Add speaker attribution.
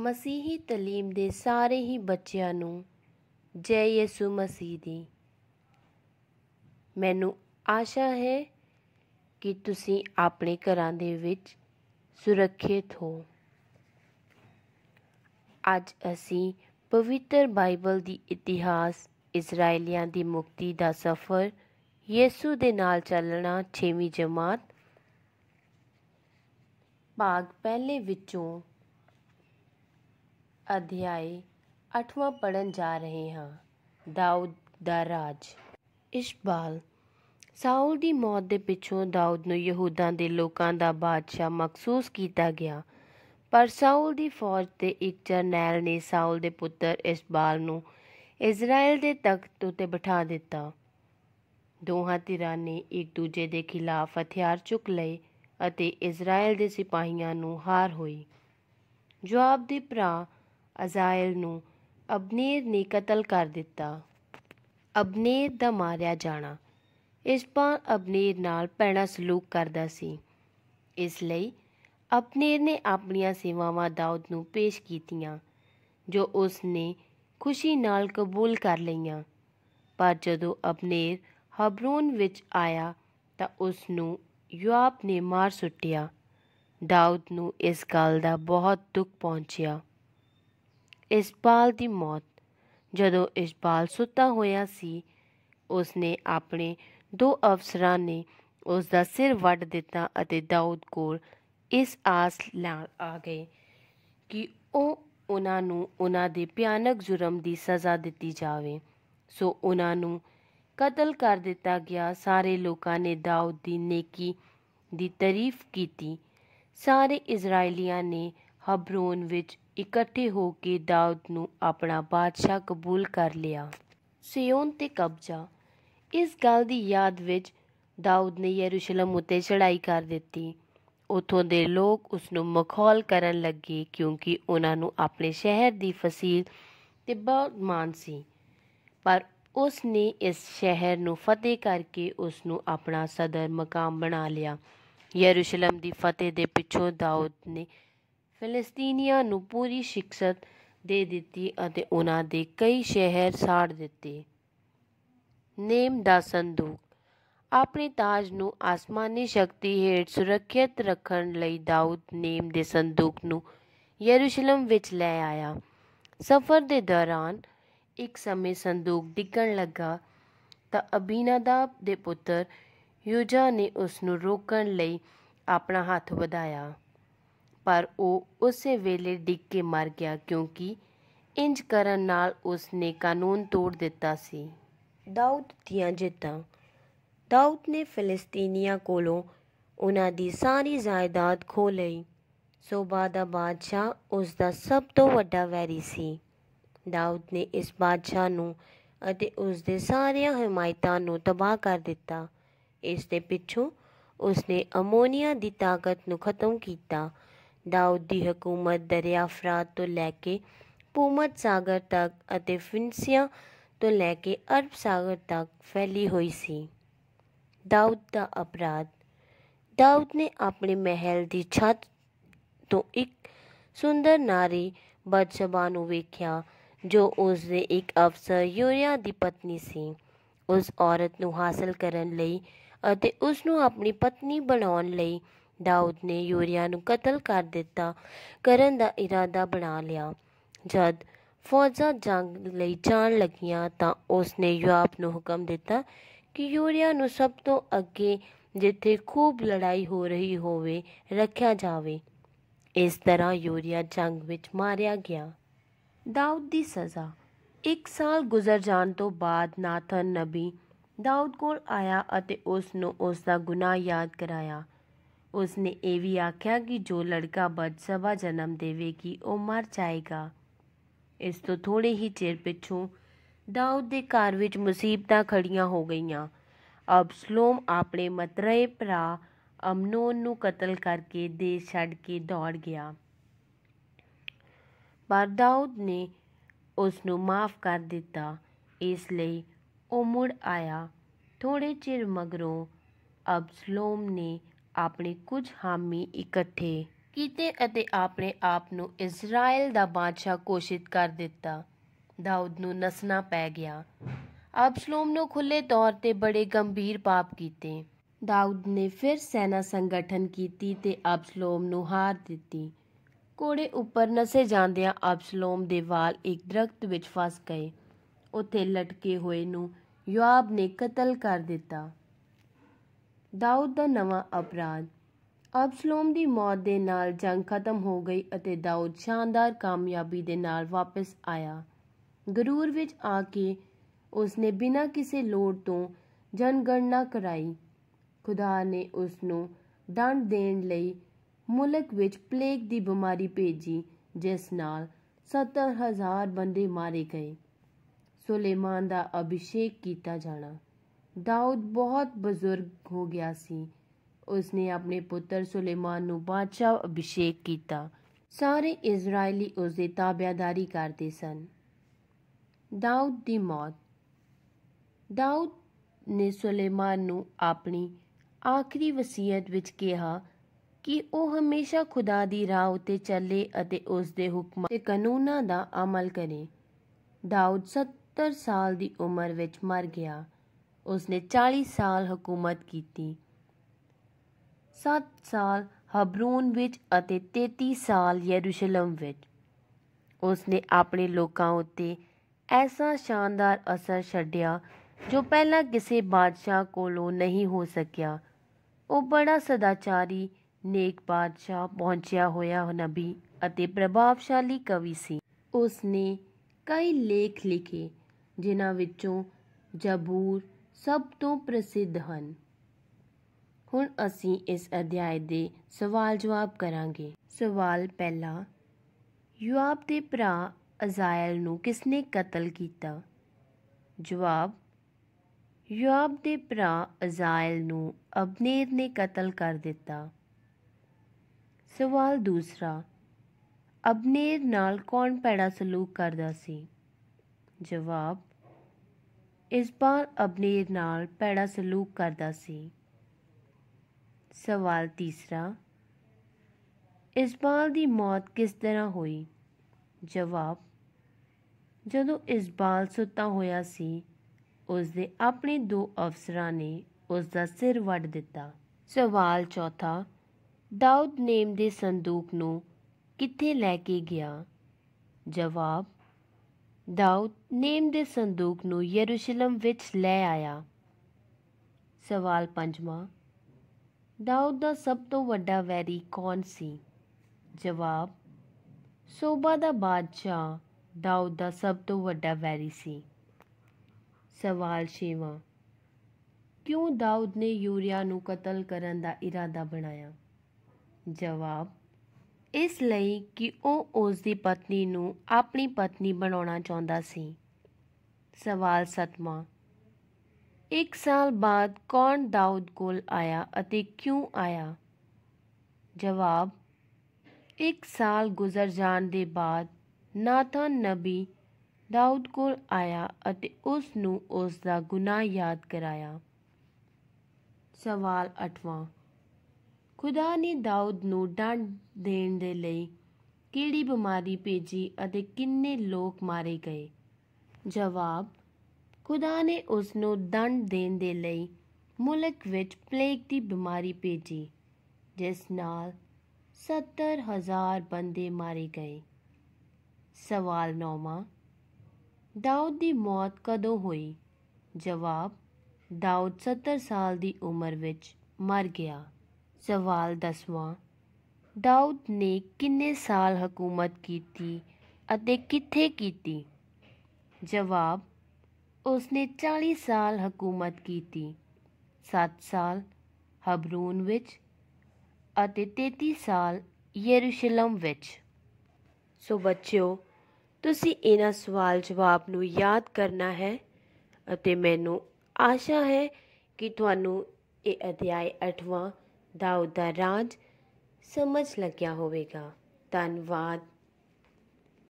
Speaker 1: ਮਸੀਹੀ ਤਾਲੀਮ ਦੇ ਸਾਰੇ ਹੀ ਬੱਚਿਆਂ ਨੂੰ ਜੈ ਯਿਸੂ ਮਸੀਹ ਦੀ ਮੈਨੂੰ ਆਸ਼ਾ ਹੈ ਕਿ ਤੁਸੀਂ ਆਪਣੇ ਘਰਾਂ ਦੇ ਵਿੱਚ ਸੁਰੱਖਿਅਤ ਹੋ ਅੱਜ ਅਸੀਂ ਪਵਿੱਤਰ ਬਾਈਬਲ ਦੀ ਇਤਿਹਾਸ ਇਜ਼ਰਾਈਲੀਆਂ ਦੀ ਮੁਕਤੀ ਦਾ ਸਫ਼ਰ ਯਿਸੂ ਦੇ ਨਾਲ ਚੱਲਣਾ 6ਵੀਂ ਜਮਾਤ ਭਾਗ ਪਹਿਲੇ ਵਿੱਚੋਂ ਅਧਿਆਇ 8ਵਾਂ ਪੜਨ ਜਾ ਰਹੇ ਹਾਂ ਦਾਊਦ ਦਾ ਰਾਜ ਇਸ਼ਬਾਲ ਸਾਊਲ ਦੀ ਮੌਤ ਦੇ ਪਿੱਛੋਂ ਦਾਊਦ ਨੂੰ ਯਹੂਦਾ ਦੇ ਲੋਕਾਂ ਦਾ ਬਾਦਸ਼ਾਹ ਮਖਸੂਸ ਕੀਤਾ ਗਿਆ ਪਰ ਸਾਊਲ ਦੀ ਫੌਜ ਦੇ ਇੱਕ ਜਰਨੈਲ ਨੇ ਸਾਊਲ ਦੇ ਪੁੱਤਰ ਇਸ਼ਬਾਲ ਨੂੰ ਇਜ਼ਰਾਈਲ ਦੇ ਤਖਤ ਉਤੇ ਬਿਠਾ ਦਿੱਤਾ ਦੋਹਾਂ ਧਿਰਾਂ ਨੇ ਇੱਕ ਦੂਜੇ ਦੇ ਖਿਲਾਫ ਹਥਿਆਰ ਚੁੱਕ ਲਏ ਅਤੇ ਇਜ਼ਰਾਈਲ ਦੇ ਸਿਪਾਹੀਆਂ ਨੂੰ ਹਾਰ ਹੋਈ ਜਵਾਬ ਦੇ ਭਰਾ ਅਜ਼ਾਇਲ ਨੂੰ ਅਬਨੇਰ ਨੇ ਕਤਲ ਕਰ ਦਿੱਤਾ ਅਬਨੇਰ ਦਾ ਮਾਰਿਆ ਜਾਣਾ ਇਸਬਾਨ ਅਬਨੇਰ ਨਾਲ ਪੈਣਾ ਸਲੂਕ ਕਰਦਾ ਸੀ ਇਸ ਲਈ ਅਬਨੇਰ ਨੇ ਆਪਣੀਆਂ ਸੇਵਾਵਾਂ ਦਾਊਦ ਨੂੰ ਪੇਸ਼ ਕੀਤੀਆਂ ਜੋ ਉਸ ਨੇ ਖੁਸ਼ੀ ਨਾਲ ਕਬੂਲ ਕਰ ਲਈਆਂ ਪਰ ਜਦੋਂ ਅਬਨੇਰ ਹਬਰੂਨ ਵਿੱਚ ਆਇਆ ਤਾਂ ਉਸ ਨੂੰ ਯੂਆਪ ਨੇ ਮਾਰ ਸੁੱਟਿਆ ਦਾਊਦ ਨੂੰ ਇਸ ਗੱਲ ਦਾ ਬਹੁਤ ਦੁੱਖ ਪਹੁੰਚਿਆ ਇਸਬਾਲ ਦੀ ਮੌਤ ਜਦੋਂ ਇਸਬਾਲ ਸੁੱਤਾ ਹੋਇਆ ਸੀ ਉਸਨੇ ਆਪਣੇ ਦੋ ਅਫਸਰਾਂ ਨੇ ਉਸ ਦਾ ਸਿਰ ਵੱਢ ਦਿੱਤਾ ਅਤੇ ਦਾਊਦ ਕੋਲ ਇਸ ਆਸ ਨਾਲ ਆ ਗਏ ਕਿ ਉਹ ਉਹਨਾਂ ਨੂੰ ਉਹਨਾਂ ਦੇ ਭਿਆਨਕ ਜੁਰਮ ਦੀ ਸਜ਼ਾ ਦਿੱਤੀ ਜਾਵੇ ਸੋ ਉਹਨਾਂ ਨੂੰ ਕਤਲ ਕਰ ਦਿੱਤਾ ਗਿਆ ਸਾਰੇ ਲੋਕਾਂ ਨੇ ਦਾਊਦ ਦੀ ਨੇਕੀ ਦੀ ਤਾਰੀਫ ਕੀਤੀ ਸਾਰੇ ਇਜ਼ਰਾਈਲੀਆਂ ਨੇ ਹਬਰੋਨ ਵਿੱਚ ਇਕੱਠੇ ਹੋ ਕੇ ਦਾਊਦ ਨੂੰ ਆਪਣਾ ਬਾਦਸ਼ਾਹ ਕਬੂਲ ਕਰ ਲਿਆ ਸਿਯੋਨ ਤੇ ਕਬਜ਼ਾ ਇਸ ਗੱਲ ਦੀ ਯਾਦ ਵਿੱਚ ਦਾਊਦ ਨੇ ਯਰੂਸ਼ਲਮ ਉਤੇ ਚੜ੍ਹਾਈ ਕਰ ਦਿੱਤੀ ਉਥੋਂ ਦੇ ਲੋਕ ਉਸ ਨੂੰ ਮਖੌਲ ਕਰਨ ਲੱਗੇ ਕਿਉਂਕਿ ਉਹਨਾਂ ਨੂੰ ਆਪਣੇ ਸ਼ਹਿਰ ਦੀ ਫਸੀਲ ਤੇ ਬਹੁਤ ਮਾਣ ਸੀ ਪਰ ਉਸ ਨੇ ਇਸ ਸ਼ਹਿਰ ਨੂੰ ਫਤਿਹ ਕਰਕੇ ਉਸ ਨੂੰ ਆਪਣਾ ਸਦਰ ਮਕਾਮ ਬਣਾ ਲਿਆ ਯਰੂਸ਼ਲਮ ਦੀ ਫਤਿਹ ਦੇ ਪਿੱਛੋਂ ਦਾਊਦ ਨੇ ਫਿਲਸਤੀਨੀਆਂ ਨੂੰ ਪੂਰੀ ਸ਼ਿਕਸਤ ਦੇ ਦਿੱਤੀ ਅਤੇ ਉਹਨਾਂ ਦੇ ਕਈ ਸ਼ਹਿਰ ਸਾੜ ਦਿੱਤੇ ਨੇਮ ਦਾ ਸੰਦੂਕ ਆਪਣੇ ਤਾਜ ਨੂੰ ਆਸਮਾਨੀ ਸ਼ਕਤੀ ਹੇਠ ਸੁਰੱਖਿਅਤ ਰੱਖਣ ਲਈ ਦਾਊਦ ਨੇਮ ਦੇ ਸੰਦੂਕ ਨੂੰ ਯਰੂਸ਼ਲਮ ਵਿੱਚ ਲੈ ਆਇਆ ਸਫ਼ਰ ਦੇ ਦੌਰਾਨ ਇੱਕ ਸਮੇਂ ਸੰਦੂਕ ਡਿੱਗਣ ਲੱਗਾ ਤਾਂ ਅਬੀਨਾਦਾਬ ਦੇ ਪੁੱਤਰ ਯੂਜਾ ਨੇ ਉਸ ਨੂੰ ਰੋਕਣ ਲਈ ਆਪਣਾ ਹੱਥ ਵਧਾਇਆ ਪਰ ਉਹ ਉਸੇ ਵੇਲੇ ਡਿੱਗ ਕੇ ਮਰ ਗਿਆ ਕਿਉਂਕਿ ਇੰਜ ਕਰਨ ਨਾਲ ਉਸ ਨੇ ਕਾਨੂੰਨ ਤੋੜ ਦਿੱਤਾ ਸੀ ਦਾਊਦ ਦੀਆਂ ਜਿੱਤਾਂ ਦਾਊਦ ਨੇ ਫਿਲਿਸਤੀਨੀਆਂ ਕੋਲੋਂ ਉਹਨਾਂ ਦੀ ਸਾਰੀ ਜਾਇਦਾਦ ਖੋ ਲਈ ਸੋਬਾ ਦਾ ਬਾਦਸ਼ਾਹ ਉਸ ਦਾ ਸਭ ਤੋਂ ਵੱਡਾ ਵੈਰੀ ਸੀ ਦਾਊਦ ਨੇ ਇਸ ਬਾਦਸ਼ਾਹ ਨੂੰ ਅਤੇ ਉਸ ਦੇ ਸਾਰਿਆਂ ਹਮਾਇਤਾਂ ਨੂੰ ਤਬਾਹ ਕਰ ਦਿੱਤਾ ਇਸ ਦੇ ਪਿੱਛੋਂ ਉਸ ਨੇ ਅਮੋਨੀਆ ਦੀ ਤਾਕਤ ਨੂੰ ਖਤਮ ਕੀਤਾ ਦਾਊਦ ਦੀ ਹਕੂਮਤ ਦਰਿਆ ਫਰਾਤ ਤੋਂ ਲੈ ਕੇ ਪੂਮਤ ਸਾਗਰ ਤੱਕ ਅਤੇ ਫਿਨਸੀਆ ਤੋਂ ਲੈ ਕੇ ਅਰਬ ਸਾਗਰ ਤੱਕ ਫੈਲੀ ਹੋਈ ਸੀ ਦਾਊਦ ਦਾ ਅਪਰਾਧ ਦਾਊਦ ਨੇ ਆਪਣੇ ਮਹਿਲ ਦੀ ਛੱਤ ਤੋਂ ਇੱਕ ਸੁੰਦਰ ਨਾਰੀ ਬਦਸ਼ਬਾ ਨੂੰ ਵੇਖਿਆ ਜੋ ਉਸ ਦੇ ਇੱਕ ਅਫਸਰ ਯੂਰੀਆ ਦੀ ਪਤਨੀ ਸੀ ਉਸ ਔਰਤ ਨੂੰ ਹਾਸਲ ਕਰਨ ਲਈ ਅਤੇ ਉਸ ਨੂੰ ਆਪਣੀ ਪਤਨੀ ਬਣਾਉਣ ਲਈ ਦਾਊਦ ਨੇ ਯੂਰੀਆ ਨੂੰ ਕਤਲ ਕਰ ਦਿੱਤਾ ਕਰਨ ਦਾ ਇਰਾਦਾ ਬਣਾ ਲਿਆ ਜਦ ਫੌਜਾਂ ਜੰਗ ਲਈ ਜਾਣ ਲੱਗੀਆਂ ਤਾਂ ਉਸ ਨੇ ਯੂਆਪ ਨੂੰ ਹੁਕਮ ਦਿੱਤਾ ਕਿ ਯੂਰੀਆ ਨੂੰ ਸਭ ਤੋਂ ਅੱਗੇ ਜਿੱਥੇ ਖੂਬ ਲੜਾਈ ਹੋ ਰਹੀ ਹੋਵੇ ਰੱਖਿਆ ਜਾਵੇ ਇਸ ਤਰ੍ਹਾਂ ਯੂਰੀਆ ਜੰਗ ਵਿੱਚ ਮਾਰਿਆ ਗਿਆ ਦਾਊਦ ਦੀ ਸਜ਼ਾ 1 ਸਾਲ ਗੁਜ਼ਰ ਜਾਣ ਤੋਂ ਬਾਅਦ ਨਾਥਨ ਨਬੀ ਦਾਊਦ ਕੋਲ ਆਇਆ ਅਤੇ ਉਸ ਨੂੰ ਉਸ ਦਾ ਗੁਨਾਹ ਯਾਦ ਕਰਾਇਆ ਉਸਨੇ ਇਹ ਵੀ ਆਖਿਆ ਕਿ ਜੋ ਲੜਕਾ ਬਦਸਵਾ ਜਨਮ ਦੇਵੇਗੀ ਉਹ ਮਰ ਜਾਏਗਾ ਇਸ ਤੋਂ ਥੋੜੇ ਹੀ ਚਿਰ ਪਿੱਛੋਂ ਦਾਊਦ ਦੇ ਘਰ ਵਿੱਚ ਮੁਸੀਬਤਾਂ ਖੜੀਆਂ ਹੋ ਗਈਆਂ ਅਬਸਲੋਮ ਆਪਣੇ ਮਤਰੇ ਭਰਾ ਅਮਨੋਨ ਨੂੰ ਕਤਲ ਕਰਕੇ ਦੇਸ਼ ਛੱਡ ਕੇ ਦੌੜ ਗਿਆ ਪਰ ਦਾਊਦ ਨੇ ਉਸ ਨੂੰ ਮਾਫ ਕਰ ਦਿੱਤਾ ਇਸ ਲਈ ਉਹ ਮੁੜ ਆਇਆ ਥੋੜੇ ਚਿਰ ਮਗਰੋਂ ਅਬਸਲੋਮ ਨੇ ਆਪਣੇ ਕੁਝ ਹਾਮੀ ਇਕੱਠੇ ਕੀਤੇ ਅਤੇ ਆਪਣੇ ਆਪ ਨੂੰ ਇਜ਼ਰਾਈਲ ਦਾ ਬਾਦਸ਼ਾਹ ਘੋਸ਼ਿਤ ਕਰ ਦਿੱਤਾ ਦਾਊਦ ਨੂੰ ਨਸਣਾ ਪੈ ਗਿਆ ਅਬਸ਼ਲੋਮ ਨੂੰ ਖੁੱਲੇ ਤੌਰ ਤੇ ਬੜੇ ਗੰਭੀਰ ਪਾਪ ਕੀਤੇ ਦਾਊਦ ਨੇ ਫਿਰ ਸੈਨਾ ਸੰਗਠਨ ਕੀਤੀ ਤੇ ਅਬਸ਼ਲੋਮ ਨੂੰ ਹਾਰ ਦਿੱਤੀ ਕੋੜੇ ਉੱਪਰ ਨਸੇ ਜਾਂਦਿਆਂ ਅਬਸ਼ਲੋਮ ਦੇ ਵਾਲ ਇੱਕ ਦਰਖਤ ਵਿੱਚ ਫਸ ਗਏ ਉੱਥੇ ਲਟਕੇ ਹੋਏ ਨੂੰ ਯੋਆਬ ਨੇ ਕਤਲ ਕਰ ਦਿੱਤਾ ਦਾਊਦ ਦਾ ਨਵਾਂ ਅਪਰਾਧ ਅਬਸਲੋਮ ਦੀ ਮੌਤ ਦੇ ਨਾਲ ਜੰਗ ਖਤਮ ਹੋ ਗਈ ਅਤੇ ਦਾਊਦ ਸ਼ਾਨਦਾਰ ਕਾਮਯਾਬੀ ਦੇ ਨਾਲ ਵਾਪਸ ਆਇਆ ਗਰੂਰ ਵਿੱਚ ਆ ਕੇ ਉਸਨੇ ਬਿਨਾਂ ਕਿਸੇ ਲੋੜ ਤੋਂ ਜਨਗਣਨਾ ਕਰਾਈ ਖੁਦਾ ਨੇ ਉਸ ਨੂੰ ਦੰਡ ਦੇਣ ਲਈ ਮੁਲਕ ਵਿੱਚ ਪਲੇਗ ਦੀ ਬਿਮਾਰੀ ਭੇਜੀ ਜਿਸ ਨਾਲ 70000 ਬੰਦੇ ਮਾਰੇ ਗਏ ਸੁਲੇਮਾਨ ਦਾ ਅਭਿਸ਼ੇਕ ਕੀਤਾ ਜਾਣਾ ਦਾਊਦ ਬਹੁਤ ਬਜ਼ੁਰਗ ਹੋ ਗਿਆ ਸੀ ਉਸਨੇ ਆਪਣੇ ਪੁੱਤਰ ਸੁਲੇਮਾਨ ਨੂੰ ਬਾਦਸ਼ਾਹ ਅਭਿਸ਼ੇਕ ਕੀਤਾ ਸਾਰੇ ਇਜ਼ਰਾਈਲੀ ਉਸ ਦੇ ਤਾਬਿਆਦਾਰੀ ਕਰਦੇ ਸਨ ਦਾਊਦ ਦੀ ਮੌਤ ਦਾਊਦ ਨੇ ਸੁਲੇਮਾਨ ਨੂੰ ਆਪਣੀ ਆਖਰੀ ਵਸੀਅਤ ਵਿੱਚ ਕਿਹਾ ਕਿ ਉਹ ਹਮੇਸ਼ਾ ਖੁਦਾ ਦੀ ਰਾਹ ਉਤੇ ਚੱਲੇ ਅਤੇ ਉਸ ਦੇ ਹੁਕਮਾਂ ਤੇ ਕਾਨੂੰਨਾਂ ਦਾ ਅਮਲ ਕਰੇ ਦਾਊਦ 70 ਸਾਲ ਦੀ ਉਮਰ ਵਿੱਚ ਮਰ ਗਿਆ ਉਸਨੇ 40 ਸਾਲ ਹਕੂਮਤ ਕੀਤੀ 7 ਸਾਲ ਹਬਰੂਨ ਵਿੱਚ ਅਤੇ 33 ਸਾਲ ਯਰੂਸ਼ਲਮ ਵਿੱਚ ਉਸਨੇ ਆਪਣੇ ਲੋਕਾਂ ਉੱਤੇ ਐਸਾ ਸ਼ਾਨਦਾਰ ਅਸਰ ਛੱਡਿਆ ਜੋ ਪਹਿਲਾਂ ਕਿਸੇ ਬਾਦਸ਼ਾਹ ਕੋਲੋਂ ਨਹੀਂ ਹੋ ਸਕਿਆ ਉਹ ਬੜਾ ਸਦਾਚਾਰੀ ਨੇਕ ਬਾਦਸ਼ਾਹ ਪਹੁੰਚਿਆ ਹੋਇਆ ਨਬੀ ਅਤੇ ਪ੍ਰਭਾਵਸ਼ਾਲੀ ਕਵੀ ਸੀ ਉਸਨੇ ਕਈ ਲੇਖ ਲਿਖੇ ਜਿਨ੍ਹਾਂ ਵਿੱਚੋਂ ਜਬੂਰ ਸਭ ਤੋਂ ਪ੍ਰਸਿੱਧ ਹਨ ਹੁਣ ਅਸੀਂ ਇਸ ਅਧਿਆਇ ਦੇ ਸਵਾਲ ਜਵਾਬ ਕਰਾਂਗੇ ਸਵਾਲ ਪਹਿਲਾ ਯੂਆਬ ਦੇ ਭਰਾ ਅਜ਼ਾਇਲ ਨੂੰ ਕਿਸਨੇ ਕਤਲ ਕੀਤਾ ਜਵਾਬ ਯੂਆਬ ਦੇ ਭਰਾ ਅਜ਼ਾਇਲ ਨੂੰ ਅਬਨੇਰ ਨੇ ਕਤਲ ਕਰ ਦਿੱਤਾ ਸਵਾਲ ਦੂਸਰਾ ਅਬਨੇਰ ਨਾਲ ਕੌਣ ਪੈੜਾ ਸਲੂਕ ਕਰਦਾ ਸੀ ਜਵਾਬ ਇਸਬਾਲ ਅਬਨੀਰ ਨਾਲ ਪੈੜਾ ਸਲੂਕ ਕਰਦਾ ਸੀ ਸਵਾਲ ਤੀਸਰਾ ਇਸਬਾਲ ਦੀ ਮੌਤ ਕਿਸ ਤਰ੍ਹਾਂ ਹੋਈ ਜਵਾਬ ਜਦੋਂ ਇਸਬਾਲ ਸੁੱਤਾ ਹੋਇਆ ਸੀ ਉਸ ਦੇ ਆਪਣੇ ਦੋ ਅਫਸਰਾਂ ਨੇ ਉਸ ਦਾ ਸਿਰ ਵੱਢ ਦਿੱਤਾ ਸਵਾਲ ਚੌਥਾ ਦਾਊਦ ਨੇਮ ਦੇ ਸੰਦੂਕ ਨੂੰ ਕਿੱਥੇ ਲੈ ਕੇ ਗਿਆ ਜਵਾਬ ਦਾਊਦ ਨੇਮ ਦੇ ਸੰਦੂਕ ਨੂੰ ਯਰੂਸ਼ਲਮ ਵਿੱਚ ਲੈ ਆਇਆ ਸਵਾਲ ਪੰਜਵਾਂ ਦਾਊਦ ਦਾ ਸਭ ਤੋਂ ਵੱਡਾ ਵੈਰੀ ਕੌਣ ਸੀ ਜਵਾਬ ਸੋਬਾ ਦਾ ਬਾਦਸ਼ਾਹ ਦਾਊਦ ਦਾ ਸਭ ਤੋਂ ਵੱਡਾ ਵੈਰੀ ਸੀ ਸਵਾਲ 6ਵਾਂ ਕਿਉਂ ਦਾਊਦ ਨੇ ਯੂਰੀਆ ਨੂੰ ਕਤਲ ਕਰਨ ਦਾ ਇਰਾਦਾ ਬਣਾਇਆ ਜਵਾਬ ਇਸ ਲਈ ਕਿ ਉਹ ਉਸ ਦੀ ਪਤਨੀ ਨੂੰ ਆਪਣੀ ਪਤਨੀ ਬਣਾਉਣਾ ਚਾਹੁੰਦਾ ਸੀ ਸਵਾਲ 7ਵਾਂ ਇੱਕ ਸਾਲ ਬਾਅਦ ਕੌਣ ਦਾਊਦ ਕੋਲ ਆਇਆ ਅਤੇ ਕਿਉਂ ਆਇਆ ਜਵਾਬ ਇੱਕ ਸਾਲ ਗੁਜ਼ਰ ਜਾਣ ਦੇ ਬਾਅਦ ਨਾਥਨ ਨਬੀ ਦਾਊਦ ਕੋਲ ਆਇਆ ਅਤੇ ਉਸ ਨੂੰ ਉਸ ਦਾ ਗੁਨਾਹ ਯਾਦ ਕਰਾਇਆ ਸਵਾਲ 8ਵਾਂ ਖੁਦਾ ਨੇ ਦਾਊਦ ਨੂੰ ਡੰਡ ਦੇਣ ਦੇ ਲਈ ਕਿਹੜੀ ਬਿਮਾਰੀ ਭੇਜੀ ਅਤੇ ਕਿੰਨੇ ਲੋਕ ਮਾਰੇ ਗਏ ਜਵਾਬ ਖੁਦਾ ਨੇ ਉਸ ਨੂੰ ਦੰਡ ਦੇਣ ਦੇ ਲਈ ਮੁਲਕ ਵਿੱਚ ਪਲੇਗ ਦੀ ਬਿਮਾਰੀ ਭੇਜੀ ਜਿਸ ਨਾਲ 70000 ਬੰਦੇ ਮਾਰੇ ਗਏ ਸਵਾਲ ਨੌਵਾਂ ਦਾਊਦ ਦੀ ਮੌਤ ਕਦੋਂ ਹੋਈ ਜਵਾਬ ਦਾਊਦ 70 ਸਾਲ ਦੀ ਉਮਰ ਵਿੱਚ ਮਰ ਗਿਆ ਸਵਾਲ 10ਵਾਂ ਦਾਊਦ ਨੇ ਕਿੰਨੇ ਸਾਲ ਹਕੂਮਤ ਕੀਤੀ ਅਤੇ ਕਿੱਥੇ ਕੀਤੀ ਜਵਾਬ ਉਸਨੇ 40 ਸਾਲ ਹਕੂਮਤ ਕੀਤੀ 7 ਸਾਲ ਹਬਰੂਨ ਵਿੱਚ ਅਤੇ 33 ਸਾਲ ਯਰੂਸ਼ਲਮ ਵਿੱਚ ਸੋ ਬੱਚਿਓ ਤੁਸੀਂ ਇਹਨਾਂ ਸਵਾਲ ਜਵਾਬ ਨੂੰ ਯਾਦ ਕਰਨਾ ਹੈ ਅਤੇ ਮੈਨੂੰ ਆਸ਼ਾ ਹੈ ਕਿ ਤੁਹਾਨੂੰ ਇਹ ਅਧਿਆਇ 8ਵਾਂ ਦਾਊਦ ਦਾ ਰਾਜ ਸਮਝ ਲੱਗਿਆ ਹੋਵੇਗਾ ਧੰਨਵਾਦ